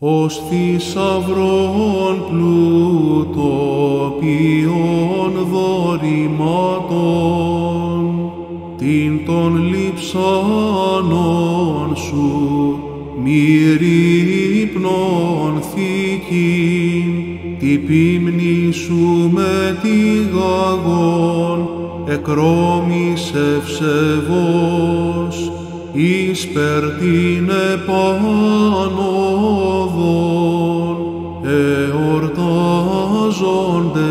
ως θησαυρών πλούτοποιων δωρημάτων, την των λείψανων σου μυρίπνων θήκη τη πίμνη σου με τη γαγόν, εκρόμησε ψεύος, εις την πάνω,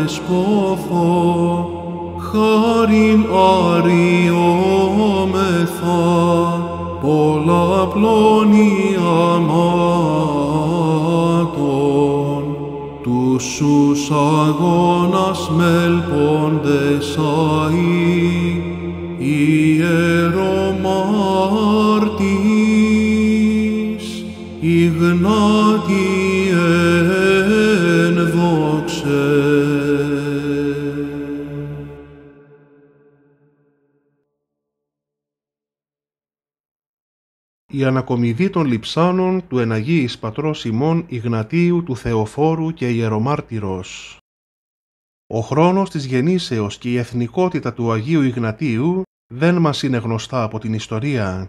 σκόφο χάριν αριόμεθα πολλαπλών ιαμάτων τούσους αγώνας μελπώντες αΐ ιερομάρτης Ιγνάτη εν δόξε η ανακομιδή των λιψάνων του εναγίης πατρός ημών Ιγνατίου του Θεοφόρου και Ιερομάρτυρος. Ο χρόνος της γεννήσεως και η εθνικότητα του Αγίου Ιγνατίου δεν μας είναι γνωστά από την ιστορία.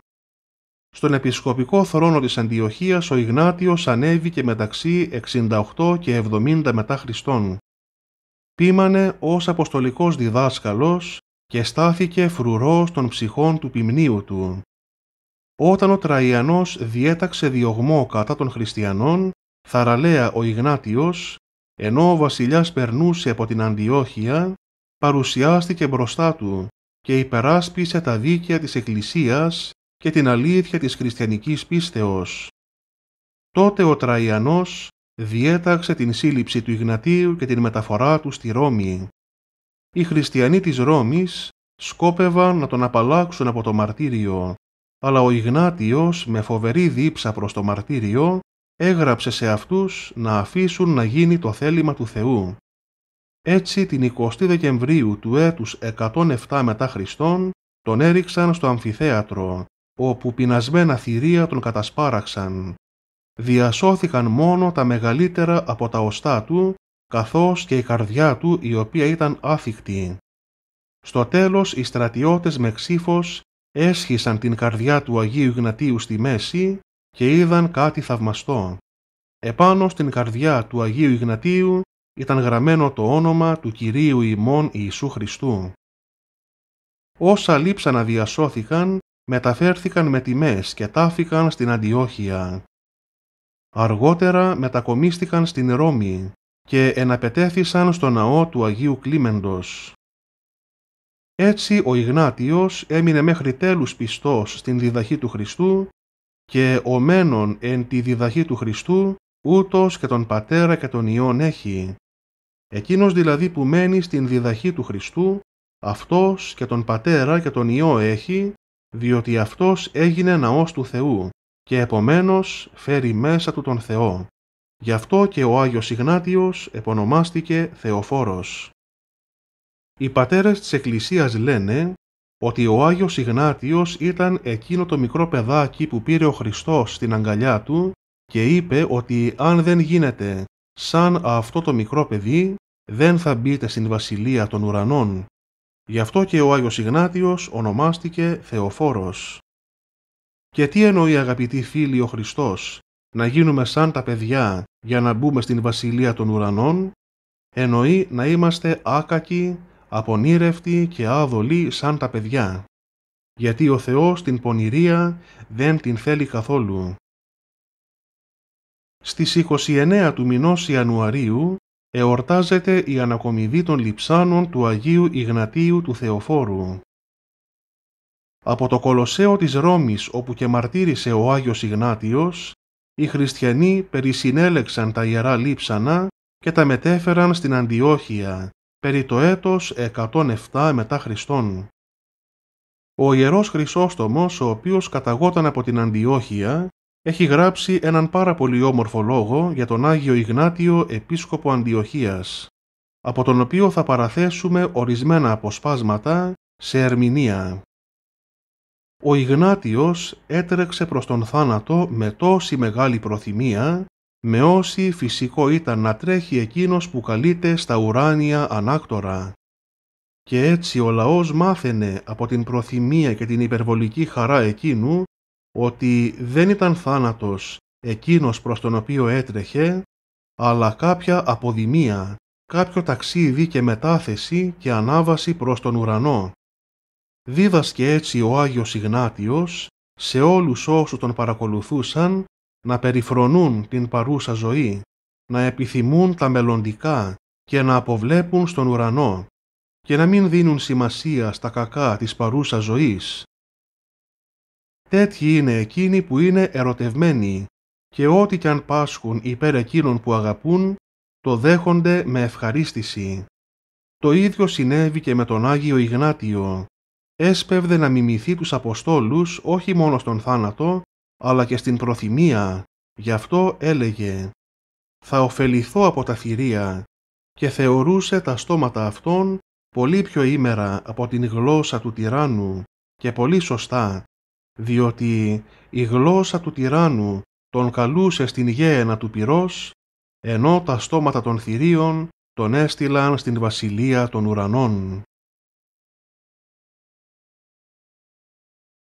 Στον επισκοπικό θρόνο της Αντιοχίας ο Ιγνάτιος ανέβηκε μεταξύ 68 και 70 μετά Χριστόν. Πήμανε ως αποστολικός διδάσκαλος και στάθηκε φρουρός των ψυχών του ποιμνίου του. Όταν ο Τραϊανός διέταξε διωγμό κατά των χριστιανών, θαραλέα ο Ιγνάτιος, ενώ ο βασιλιάς περνούσε από την Αντιόχεια, παρουσιάστηκε μπροστά του και υπεράσπισε τα δίκαια της Εκκλησίας και την αλήθεια της χριστιανικής πίστεως. Τότε ο Τραϊανός διέταξε την σύλληψη του Ιγνατίου και την μεταφορά του στη Ρώμη. Οι χριστιανοί της Ρώμης σκόπευαν να τον απαλλάξουν από το μαρτύριο αλλά ο Ιγνάτιος με φοβερή δίψα προς το μαρτύριό έγραψε σε αυτούς να αφήσουν να γίνει το θέλημα του Θεού. Έτσι την 20 Δεκεμβρίου του έτους 107 μετά Χριστόν τον έριξαν στο αμφιθέατρο, όπου πεινασμένα θηρία τον κατασπάραξαν. Διασώθηκαν μόνο τα μεγαλύτερα από τα οστά του, καθώς και η καρδιά του η οποία ήταν άθικτη. Στο τέλος οι στρατιώτες με ξύφος έσχισαν την καρδιά του Αγίου Ιγνατίου στη μέση και είδαν κάτι θαυμαστό. Επάνω στην καρδιά του Αγίου Ιγνατίου ήταν γραμμένο το όνομα του Κυρίου ημών Ιησού Χριστού. Όσα λείψαν να διασώθηκαν, μεταφέρθηκαν με τιμές και τάφηκαν στην Αντιόχεια. Αργότερα μετακομίστηκαν στην Ρώμη και εναπετέθησαν στο ναό του Αγίου Κλίμεντος. Έτσι ο Ιγνάτιος έμεινε μέχρι τέλους πιστός στην διδαχή του Χριστού και ομένων εν τη διδαχή του Χριστού ούτως και τον Πατέρα και τον Υιόν έχει. Εκείνος δηλαδή που μένει στην διδαχή του Χριστού, αυτός και τον Πατέρα και τον Υιό έχει, διότι αυτός έγινε ναός του Θεού και επομένως φέρει μέσα του τον Θεό. Γι' αυτό και ο Άγιος Ιγνάτιος επωνομάστηκε Θεοφόρος. Οι πατέρες της Εκκλησίας λένε ότι ο Άγιος Ιγνάτιος ήταν εκείνο το μικρό παιδάκι που πήρε ο Χριστός στην αγκαλιά του και είπε ότι αν δεν γίνεται σαν αυτό το μικρό παιδί δεν θα μπείτε στην βασιλεία των ουρανών. Γι' αυτό και ο Άγιος Ιγνάτιος ονομάστηκε Θεοφόρος. Και τι εννοεί αγαπητοί φίλοι ο Χριστός, να γίνουμε σαν τα παιδιά για να μπούμε στην βασιλεία των ουρανών, εννοεί να είμαστε άκακοι, απονήρευτη και άδολη σαν τα παιδιά, γιατί ο Θεός την πονηρία δεν την θέλει καθόλου. Στις 29 του μηνός Ιανουαρίου εορτάζεται η ανακομιδή των λιψάνων του Αγίου Ιγνατίου του Θεοφόρου. Από το Κολοσσέο της Ρώμης όπου και μαρτύρησε ο Άγιος Ιγνάτιος, οι χριστιανοί περισυνέλεξαν τα ιερά λείψανα και τα μετέφεραν στην Αντιόχεια, περί το έτος 107 μετά Χριστόν. Ο Ιερός Χρυσόστομος, ο οποίος καταγόταν από την Αντιόχεια, έχει γράψει έναν πάρα πολύ όμορφο λόγο για τον Άγιο Ιγνάτιο Επίσκοπο Αντιοχίας, από τον οποίο θα παραθέσουμε ορισμένα αποσπάσματα σε ερμηνεία. Ο Ιγνάτιος έτρεξε προς τον θάνατο με τόση μεγάλη προθυμία με όση φυσικό ήταν να τρέχει εκείνος που καλείται στα ουράνια ανάκτορα. Και έτσι ο λαός μάθαινε από την προθυμία και την υπερβολική χαρά εκείνου ότι δεν ήταν θάνατος εκείνος προς τον οποίο έτρεχε, αλλά κάποια αποδημία, κάποιο ταξίδι και μετάθεση και ανάβαση προς τον ουρανό. Δίδασκε έτσι ο Άγιος Ιγνάτιος σε όλους όσους τον παρακολουθούσαν να περιφρονούν την παρούσα ζωή, να επιθυμούν τα μελλοντικά και να αποβλέπουν στον ουρανό και να μην δίνουν σημασία στα κακά της παρούσα ζωής. Τέτοιοι είναι εκείνοι που είναι ερωτευμένοι και ό,τι κι αν πάσχουν υπέρ εκείνων που αγαπούν, το δέχονται με ευχαρίστηση. Το ίδιο συνέβη και με τον Άγιο Ιγνάτιο. Έσπευδε να μιμηθεί τους Αποστόλους όχι μόνο στον θάνατο, αλλά και στην προθυμία, γι' αυτό έλεγε «Θα ωφεληθώ από τα θηρία» και θεωρούσε τα στόματα αυτών πολύ πιο ήμερα από την γλώσσα του τυράννου και πολύ σωστά, διότι η γλώσσα του τυράννου τον καλούσε στην γέαινα του πυρός, ενώ τα στόματα των θηρίων τον έστειλαν στην βασιλεία των ουρανών.